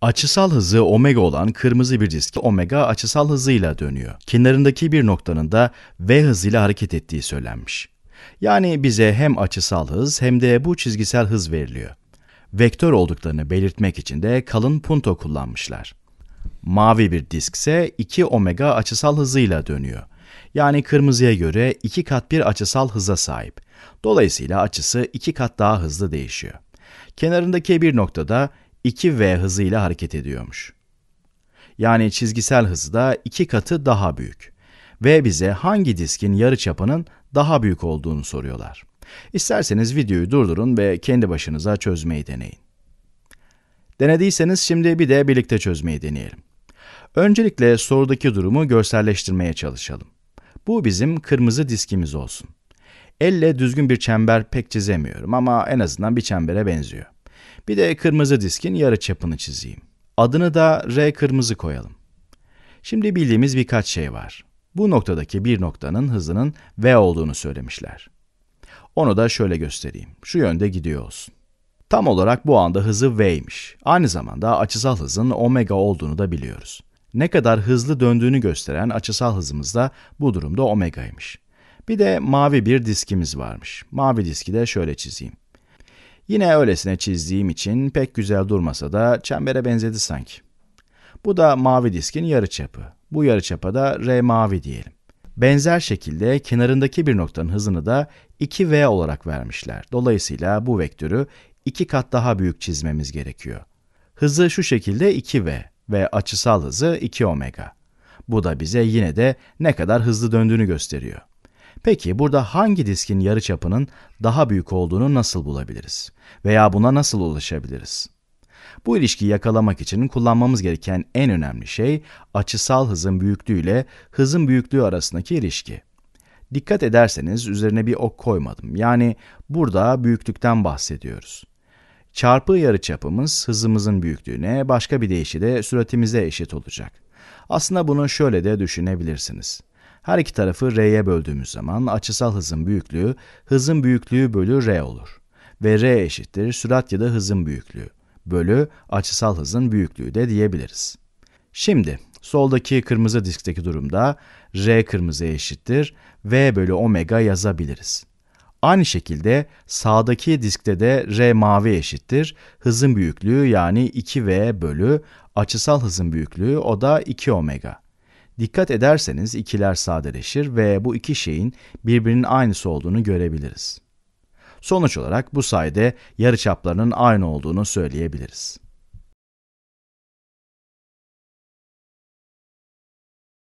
Açısal hızı omega olan kırmızı bir disk omega açısal hızıyla dönüyor. Kenarındaki bir noktanın da v hızıyla hareket ettiği söylenmiş. Yani bize hem açısal hız hem de bu çizgisel hız veriliyor. Vektör olduklarını belirtmek için de kalın punto kullanmışlar. Mavi bir disk ise 2 omega açısal hızıyla dönüyor. Yani kırmızıya göre 2 kat bir açısal hıza sahip. Dolayısıyla açısı 2 kat daha hızlı değişiyor. Kenarındaki bir noktada 2v hızıyla hareket ediyormuş. Yani çizgisel hızı da iki katı daha büyük. Ve bize hangi diskin yarı çapının daha büyük olduğunu soruyorlar. İsterseniz videoyu durdurun ve kendi başınıza çözmeyi deneyin. Denediyseniz şimdi bir de birlikte çözmeyi deneyelim. Öncelikle sorudaki durumu görselleştirmeye çalışalım. Bu bizim kırmızı diskimiz olsun. Elle düzgün bir çember pek çizemiyorum ama en azından bir çembere benziyor. Bir de kırmızı diskin yarı çapını çizeyim. Adını da R kırmızı koyalım. Şimdi bildiğimiz birkaç şey var. Bu noktadaki bir noktanın hızının V olduğunu söylemişler. Onu da şöyle göstereyim. Şu yönde gidiyor olsun. Tam olarak bu anda hızı V'ymiş. Aynı zamanda açısal hızın omega olduğunu da biliyoruz. Ne kadar hızlı döndüğünü gösteren açısal hızımız da bu durumda omegaymış. Bir de mavi bir diskimiz varmış. Mavi diski de şöyle çizeyim. Yine öylesine çizdiğim için pek güzel durmasa da çembere benzedi sanki. Bu da mavi diskin yarıçapı. Bu yarıçapa da R mavi diyelim. Benzer şekilde kenarındaki bir noktanın hızını da 2V olarak vermişler. Dolayısıyla bu vektörü iki kat daha büyük çizmemiz gerekiyor. Hızı şu şekilde 2V ve açısal hızı 2 omega. Bu da bize yine de ne kadar hızlı döndüğünü gösteriyor. Peki burada hangi diskin yarıçapının daha büyük olduğunu nasıl bulabiliriz? Veya buna nasıl ulaşabiliriz? Bu ilişkiyi yakalamak için kullanmamız gereken en önemli şey açısal hızın büyüklüğü ile hızın büyüklüğü arasındaki ilişki. Dikkat ederseniz üzerine bir ok koymadım. Yani burada büyüklükten bahsediyoruz. Çarpı yarıçapımız hızımızın büyüklüğüne, başka bir deyişiyle süratimize eşit olacak. Aslında bunu şöyle de düşünebilirsiniz. Her iki tarafı r'ye böldüğümüz zaman açısal hızın büyüklüğü hızın büyüklüğü bölü r olur. Ve r eşittir sürat ya da hızın büyüklüğü bölü açısal hızın büyüklüğü de diyebiliriz. Şimdi soldaki kırmızı diskteki durumda r kırmızı eşittir v bölü omega yazabiliriz. Aynı şekilde sağdaki diskte de r mavi eşittir. Hızın büyüklüğü yani 2v bölü açısal hızın büyüklüğü o da 2 omega. Dikkat ederseniz ikiler sadeleşir ve bu iki şeyin birbirinin aynısı olduğunu görebiliriz. Sonuç olarak bu sayede yarıçaplarının aynı olduğunu söyleyebiliriz.